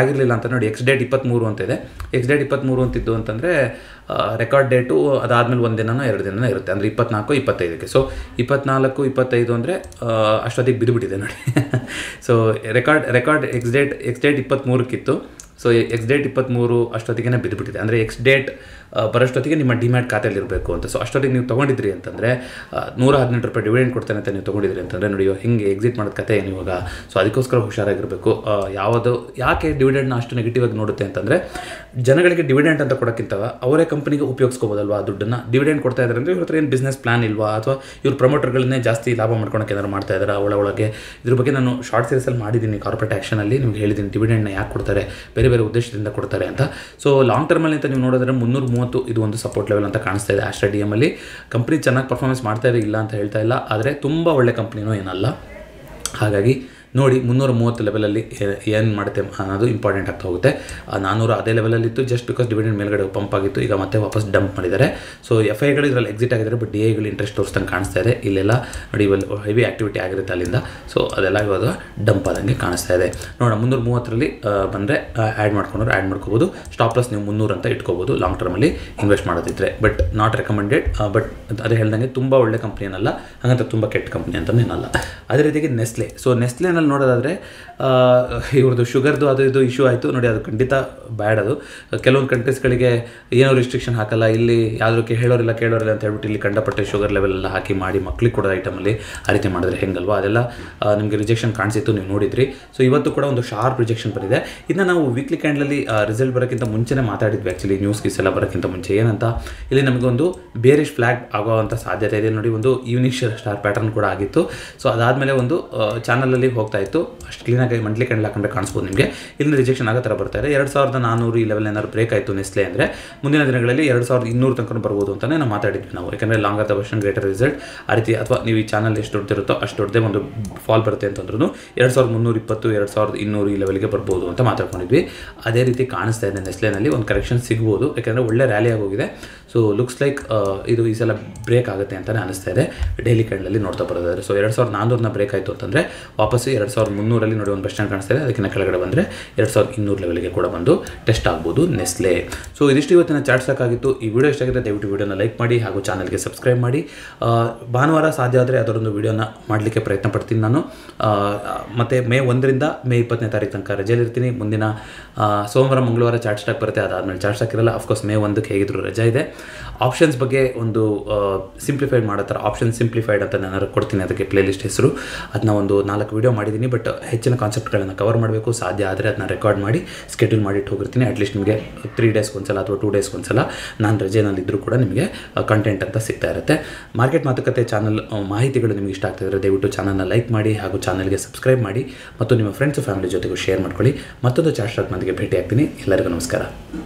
ಆಗಿರಲಿಲ್ಲ ಅಂತ ನೋಡಿ ಎಕ್ಸ್ ಡೇಟ್ ಇಪ್ಪತ್ತ್ಮೂರು ಅಂತ ಇದೆ ಎಕ್ಸ್ ಡೇಟ್ ಇಪ್ಪತ್ತ್ಮೂರು ಅಂತಿದ್ದು ಅಂತಂದರೆ ರೆಕಾರ್ಡ್ ಡೇಟು ಅದಾದಮೇಲೆ ಒಂದು ದಿನನೋ ಎರಡು ದಿನನೋ ಇರುತ್ತೆ ಅಂದರೆ ಇಪ್ಪತ್ನಾಲ್ಕು ಇಪ್ಪತ್ತೈದಕ್ಕೆ ಸೊ ಇಪ್ಪತ್ತ್ ಇಪ್ಪತ್ನಾಲ್ಕು ಇಪ್ಪತ್ತೈದು ಅಂದರೆ ಅಷ್ಟೊತ್ತಿಗೆ ಬಿದ್ದುಬಿಟ್ಟಿದೆ ನೋಡಿ so record record ex date ex date ಇಪ್ಪತ್ತ್ಮೂರಕ್ಕಿತ್ತು ಸೊ ಎಕ್ಸ್ ಡೇಟ್ ಇಪ್ಪತ್ತ್ಮೂರು ಅಷ್ಟೊತ್ತಿಗೆ ಬಿದ್ದುಬಿಟ್ಟಿದೆ ಅಂದರೆ ಎಕ್ಸ್ ಡೇಟ್ ಬರೋಷ್ಟೊತ್ತಿಗೆ ನಿಮ್ಮ ಡಿಮ್ಯಾಟ್ ಖಾತೆಯಲ್ಲಿ ಇರಬೇಕು ಅಂತ ಸೊ ಅಷ್ಟೊತ್ತಿಗೆ ನೀವು ತೊಗೊಂಡಿದ್ರಿ ಅಂತಂದರೆ ನೂರ ಹದಿನೆಂಟು ರೂಪಾಯಿ ಡಿವಿಡೆಂಡ್ ಕೊಡ್ತಾನೆ ಅಂತ ನೀವು ತೊಗೊಂಡಿದ್ರಿ ಅಂತಂದರೆ ನೋಡಿ ಹಿಂಗೆ ಎಕ್ಸಿಟ್ ಮಾಡೋದು ಕತೆ ಏನು ಇವಾಗ ಸೊ ಅದಕ್ಕೋಸ್ಕರ ಹುಷಾರಾಗಿರಬೇಕು ಯಾವುದು ಯಾಕೆ ಡಿವಿಡೆಂಡ್ನ ಅಷ್ಟು ನೆಗೆಟಿವ್ ಆಗಿ ನೋಡುತ್ತೆ ಅಂತಂದರೆ ಜನಗಳಿಗೆ ಡಿವಿಡೆಂಟ್ ಅಂತ ಕೊಡೋಕ್ಕಿಂತ ಅವರೇ ಕಂಪ್ನಿಗೆ ಉಪಯೋಗಿಸ್ಕೋಬೋದಲ್ವಾ ಆ ದುಡ್ಡನ್ನು ಡಿವಿಡೆಂಡ್ ಕೊಡ್ತಾ ಇದ್ದಾರೆ ಅಂದರೆ ಇವ್ರ ಏನು ಬಿಸ್ನೆಸ್ ಪ್ಲಾನ್ ಇಲ್ವಾ ಅಥವಾ ಇವ್ರ ಪ್ರಮೋಟರ್ಗಳನ್ನೇ ಜಾಸ್ತಿ ಲಾಭ ಮಾಡ್ಕೊಳಕ್ಕೆ ಏನಾದ್ರು ಮಾಡ್ತಾ ಇದ್ದಾರೆ ಒಳ ಒಳಗೆ ಇದ್ರ ಬಗ್ಗೆ ನಾನು ಶಾರ್ಟ್ ಸೀರೀಸಲ್ಲಿ ಮಾಡಿದ್ದೀನಿ ಕಾರ್ಪೊರೇಟ್ ಆ್ಯಕ್ಷನಲ್ಲಿ ನಿಮ್ಗೆ ಹೇಳಿದ್ದೀನಿ ಡಿವಿಡೆಂಡ್ನ ಯಾಕೆ ಕೊಡ್ತಾರೆ ಬೇರೆ ಬೇರೆ ಬೇರೆ ಉದ್ದೇಶದಿಂದ ಕೊಡ್ತಾರೆ ಅಂತ ಸೊ ಲಾಂಗ್ ಟರ್ಮಲ್ಲಿ ಅಂತ ನೀವು ನೋಡಿದ್ರೆ ಮುನ್ನೂರ ಮೂವತ್ತು ಇದು ಒಂದು ಸಪೋರ್ಟ್ ಲೆವೆಲ್ ಅಂತ ಕಾಣಿಸ್ತಾ ಇದೆ ಆಸ್ಟ್ರಾ ಡಿ ಎಮಲ್ಲಿ ಕಂಪ್ನಿ ಚೆನ್ನಾಗಿ ಪರ್ಫಾರ್ಮೆನ್ಸ್ ಮಾಡ್ತಾ ಇದೆ ಇಲ್ಲ ಅಂತ ಹೇಳ್ತಾ ಇಲ್ಲ ಆದರೆ ತುಂಬ ಒಳ್ಳೆ ಕಂಪ್ನಿನೂ ಏನಲ್ಲ ಹಾಗಾಗಿ ನೋಡಿ ಮುನ್ನೂರ ಮೂವತ್ತು ಲೆವೆಲಲ್ಲಿ ಏನು ಮಾಡುತ್ತೆ ಅನ್ನೋದು ಇಂಪಾರ್ಟೆಂಟ್ ಆಗ್ತಾ ಹೋಗುತ್ತೆ ನಾನ್ನೂರು ಅದೇ ಲೆವೆಲಲ್ಲಿತ್ತು ಜಸ್ಟ್ ಬಿಕಾಸ್ ಡಿವಿಡೆಂಡ್ ಮೇಲ್ಗಡೆ ಪಂಪ್ ಆಗಿತ್ತು ಈಗ ಮತ್ತೆ ವಾಪಸ್ ಡಂಪ್ ಮಾಡಿದ್ದಾರೆ ಸೊ ಎಫ್ ಐಗಳು ಇದರಲ್ಲಿ ಎಕ್ಸಿಟ್ ಆಗಿದ್ದಾರೆ ಬಟ್ ಡಿ ಐಗಳು ಇಂಟ್ರೆಸ್ಟ್ ತೋರಿಸ್ದಂಗೆ ಕಾಣಿಸ್ತಾ ಇದೆ ಇಲ್ಲೆಲ್ಲ ನೋಡಿ ಇವೆಲ್ಲ ಹೆವಿ ಆ್ಯಕ್ಟಿವಿಟಿ ಆಗಿರುತ್ತೆ ಅಲ್ಲಿಂದ ಸೊ ಅದೆಲ್ಲ ಇವಾಗ ಡಂಪ್ ಆದಂಗೆ ಕಾಣಿಸ್ತಾ ಇದೆ ನೋಡೋಣ ಮುನ್ನೂರು ಮೂವತ್ತರಲ್ಲಿ ಬಂದರೆ ಆ್ಯಡ್ ಮಾಡ್ಕೊಂಡ್ರೆ ಆ್ಯಡ್ ಮಾಡ್ಕೋಬೋದು ಸ್ಟಾಪ್ ಲಾಸ್ ನೀವು ಮುನ್ನೂರು ಅಂತ ಇಟ್ಕೋಬೋದು ಲಾಂಗ್ ಟರ್ಮಲ್ಲಿ ಇನ್ವೆಸ್ಟ್ ಮಾಡೋದಿದ್ರೆ ಬಟ್ ನಾಟ್ ರೆಕಮೆಂಡೆಡ್ ಬಟ್ ಅದೇ ಹೇಳ್ದಂಗೆ ತುಂಬ ಒಳ್ಳೆ ಕಂಪ್ನಿ ಅನ್ನಲ್ಲ ಹಾಗಂತ ತುಂಬ ಕೆಟ್ಟ ಕಂಪ್ನಿ ಅಂತಲೇ ಏನಲ್ಲ ಅದೇ ರೀತಿ ನೆಸ್ಲೆ ಸೊ ನೆಸ್ಲೆ ಚಾನಲ್ ನೋಡೋದಾದರೆ ಇವ್ರದ್ದು ಶುಗರ್ದು ಅದು ಇದು ಇಶ್ಯೂ ಆಯಿತು ನೋಡಿ ಅದು ಖಂಡಿತ ಬ್ಯಾಡ್ ಅದು ಕೆಲವೊಂದು ಕಂಟ್ರೀಸ್ಗಳಿಗೆ ಏನೋ ರಿಸ್ಟ್ರಿಕ್ಷನ್ ಹಾಕಲ್ಲ ಇಲ್ಲಿ ಯಾವುದಕ್ಕೆ ಹೇಳೋರಿಲ್ಲ ಕೇಳೋರಿಲ್ಲ ಅಂತ ಹೇಳ್ಬಿಟ್ಟು ಇಲ್ಲಿ ಕಂಡಪಟ್ಟೆ ಶುಗರ್ ಲೆವೆಲ್ ಎಲ್ಲ ಹಾಕಿ ಮಾಡಿ ಮಕ್ಕಳಿಗೆ ಕೊಡೋ ಐಟಮಲ್ಲಿ ಆ ರೀತಿ ಮಾಡಿದ್ರೆ ಹೆಂಗಲ್ವಾ ಅದೆಲ್ಲ ನಿಮಗೆ ರಿಜೆಕ್ಷನ್ ಕಾಣಿಸಿತ್ತು ನೀವು ನೋಡಿದ್ರಿ ಸೊ ಇವತ್ತು ಕೂಡ ಒಂದು ಶಾರ್ಪ್ ರಿಜೆಕ್ಷನ್ ಬಂದಿದೆ ಇನ್ನು ನಾವು ವೀಕ್ಲಿ ಕ್ಯಾಂಡ್ಲಲ್ಲಿ ರಿಸಲ್ಟ್ ಬರೋಕ್ಕಿಂತ ಮುಂಚೆನೇ ಮಾತಾಡಿದ್ವಿ ಆ್ಯಕ್ಚುಲಿ ನ್ಯೂಸ್ ಕೀಸ್ ಎಲ್ಲ ಬರೋಕ್ಕಿಂತ ಮುಂಚೆ ಏನಂತ ಇಲ್ಲಿ ನಮಗೊಂದು ಬೇರೆ ಫ್ಲಾಗ್ ಆಗೋವಂಥ ಸಾಧ್ಯತೆ ಇದೆ ನೋಡಿ ಒಂದು ಯೂನಿಕ್ ಸ್ಟಾರ್ ಪ್ಯಾಟರ್ನ್ ಕೂಡ ಆಗಿತ್ತು ಸೊ ಅದಾದಮೇಲೆ ಒಂದು ಚಾನಲಲ್ಲಿ ಹೋಗಿ ಹೋಗ್ತಾ ಇತ್ತು ಅಷ್ಟು ಕ್ಲೀನಾಗಿ ಮಂಡಲಿ ಕ್ಯಾಂಡಲ್ ಹಾಕೊಂಡ್ರೆ ಕಾಣಿಸ್ಬೋದು ನಿಮಗೆ ಇಲ್ಲಿ ರಿಜೆಕ್ಷನ್ ಆಗೋ ಥರ ಬರ್ತಾ ಇದೆ ಎರಡು ಸಾವಿರದ ನಾನ್ನೂರು ಈ ಲೆವೆಲ್ ಏನಾದ್ರು ಬ್ರೇಕ್ ಆಯಿತು ನೆಸ್ಲೆ ಅಂದರೆ ಮುಂದಿನ ದಿನಗಳಲ್ಲಿ ಎರಡು ಸಾವಿರದ ಇನ್ನೂರು ತನಕ ಬರ್ಬೋದು ಅಂತಲೇ ನಾವು ಮಾತಾಡಿದ್ವಿ ನಾವು ಯಾಕಂದರೆ ಲಾಂಗ್ ಆದ ವರ್ಷನ್ ಗ್ರೇಟರ್ ರಿಸಲ್ಟ್ ಆ ರೀತಿ ಅಥವಾ ನೀವು ಈ ಚಾನಲ್ ಎಷ್ಟು ದೊಡ್ಡದಿರುತ್ತೋ ಅಷ್ಟು ದೊಡ್ಡದೇ ಒಂದು ಫಾಲ್ ಬರುತ್ತೆ ಅಂತಂದ್ರೂ ಎರಡು ಸಾವಿರದ ಮುನ್ನೂರು ಇಪ್ಪತ್ತು ಎರಡು ಸಾವಿರದ ಇನ್ನೂರು ಈ ಲೆವೆಲ್ಗೆ ಬರ್ಬೋದು ಅಂತ ಮಾತಾಡ್ಕೊಂಡಿದ್ವಿ ಅದೇ ರೀತಿ ಕಾಣಿಸ್ತಾ ಇದೆ ನೆಸ್ಲೆನಲ್ಲಿ ಒಂದು ಕರೆಕ್ಷನ್ ಸಿಗ್ಬೋದು ಯಾಕಂದರೆ ಒಳ್ಳೆ ರ್ಯಾಲಿಯಾಗಿ ಹೋಗಿದೆ ಸೊ ಲುಕ್ಸ್ ಲೈಕ್ ಇದು ಈ ಸಲ ಬ್ರೇಕ್ ಆಗುತ್ತೆ ಅಂತಲೇ ಅನಿಸ್ತಾ ಇದೆ ಡೈಲಿ ಕ್ಯಾಂಡಲ್ಲಿ ನೋಡ್ತಾ ಬರೋದಾದ್ರೆ ಸೊ ಎರಡು ಸಾವಿರದ ನಾನ್ನೂರನ್ನ ಬ್ರೇಕ್ ಆಯಿತು ಅಂತಂದರೆ ವಾಪಸ್ಸು ಎರಡು ಸಾವಿರದ ಮುನ್ನೂರಲ್ಲಿ ನೋಡಿ ಒಂದು ಪ್ರಶ್ನೆ ಕಾಣಿಸ್ತಾ ಇದೆ ಅದಕ್ಕಿಂತ ಕೆಳಗಡೆ ಬಂದರೆ ಎರಡು ಸಾವಿರದ ಇನ್ನೂರು ಲೆವೆಲ್ಗೆ ಕೂಡ ಬಂದು ಟೆಸ್ಟ್ ಆಗ್ಬೋದು ನೆಸ್ಲೆ ಸೊ ಇದಿಷ್ಟು ಇವತ್ತಿನ ಚಾಟ್ ಸಾಕಾಗಿತ್ತು ಈ ವಿಡಿಯೋ ಎಷ್ಟಾಗಿದೆ ದಯವಿಟ್ಟು ವಿಡಿಯೋನ ಲೈಕ್ ಮಾಡಿ ಹಾಗೂ ಚಾನಲ್ಗೆ ಸಬ್ಸ್ಕ್ರೈಬ್ ಮಾಡಿ ಭಾನುವಾರ ಸಾಧ್ಯ ಆದರೆ ಅದರೊಂದು ವೀಡಿಯೋನ ಮಾಡಲಿಕ್ಕೆ ಪ್ರಯತ್ನ ಪಡ್ತೀನಿ ನಾನು ಮತ್ತು ಮೇ ಒಂದರಿಂದ ಮೇ ಇಪ್ಪತ್ತನೇ ತಾರೀಕು ತನಕ ಇರ್ತೀನಿ ಮುಂದಿನ ಸೋಮವಾರ ಮಂಗಳವಾರ ಚಾಟ್ ಸ್ಟಾಕ್ ಬರುತ್ತೆ ಅದಾದಮೇಲೆ ಚಾಟ್ ಸ್ಟಾಕ್ ಇರಲ್ಲ ಅಫ್ಕೋರ್ಸ್ ಮೇ ಒಂದಕ್ಕೆ ಹೇಗಿದ್ರು ರಜೆ ಇದೆ ಆಪ್ಷನ್ಸ್ ಬಗ್ಗೆ ಒಂದು ಸಿಂಪ್ಲಿಫೈಡ್ ಮಾಡೋ ಥರ ಆಪ್ಷನ್ ಸಿಂಪ್ಲಿಫೈಡ್ ಅಂತ ನಾನು ಕೊಡ್ತೀನಿ ಅದಕ್ಕೆ ಪ್ಲೇಲಿಸ್ಟ್ ಹೆಸರು ಅದನ್ನ ಒಂದು ನಾಲ್ಕು ವೀಡಿಯೋ ಮಾಡಿದ್ದೀನಿ ಬಟ್ ಹೆಚ್ಚಿನ ಕಾನ್ಸೆಪ್ಟ್ಗಳನ್ನು ಕವರ್ ಮಾಡಬೇಕು ಸಾಧ್ಯ ಆದರೆ ಅದನ್ನ ರೆಕಾರ್ಡ್ ಮಾಡಿ ಸ್ಕೆಡ್ಯೂಲ್ ಮಾಡಿಟ್ಟು ಹೋಗಿರ್ತೀನಿ ಅಟ್ಲೀಸ್ಟ್ ನಿಮಗೆ ತ್ರೀ ಡೇಸ್ಗೆ ಒಂದ್ಸಲ ಅಥವಾ ಟೂ ಡೇಸ್ಗೆ ಒಂದ್ಸಲ ನಾನು ಇದ್ದರೂ ಕೂಡ ನಿಮಗೆ ಕಂಟೆಂಟ್ ಅಂತ ಸಿಗ್ತಾ ಇರುತ್ತೆ ಮಾರ್ಕೆಟ್ ಮಾತುಕತೆ ಚಾನಲ್ ಮಾಹಿತಿಗಳು ನಿಮಗೆ ಇಷ್ಟ ಆಗ್ತಿದ್ರೆ ದಯವಿಟ್ಟು ಚಾನಲ್ನ ಲೈಕ್ ಮಾಡಿ ಹಾಗೂ ಚಾನಲ್ಗೆ ಸಬ್ಸ್ಕ್ರೈಬ್ ಮಾಡಿ ಮತ್ತು ನಿಮ್ಮ ಫ್ರೆಂಡ್ಸ್ ಫ್ಯಾಮಿಲಿ ಜೊತೆಗೂ ಶೇರ್ ಮಾಡ್ಕೊಳ್ಳಿ ಮತ್ತೊಂದು ಚಾರ್ಟ್ ನೊಂದಿಗೆ ಭೇಟಿ ಆಗ್ತೀನಿ ಎಲ್ಲರಿಗೂ ನಮಸ್ಕಾರ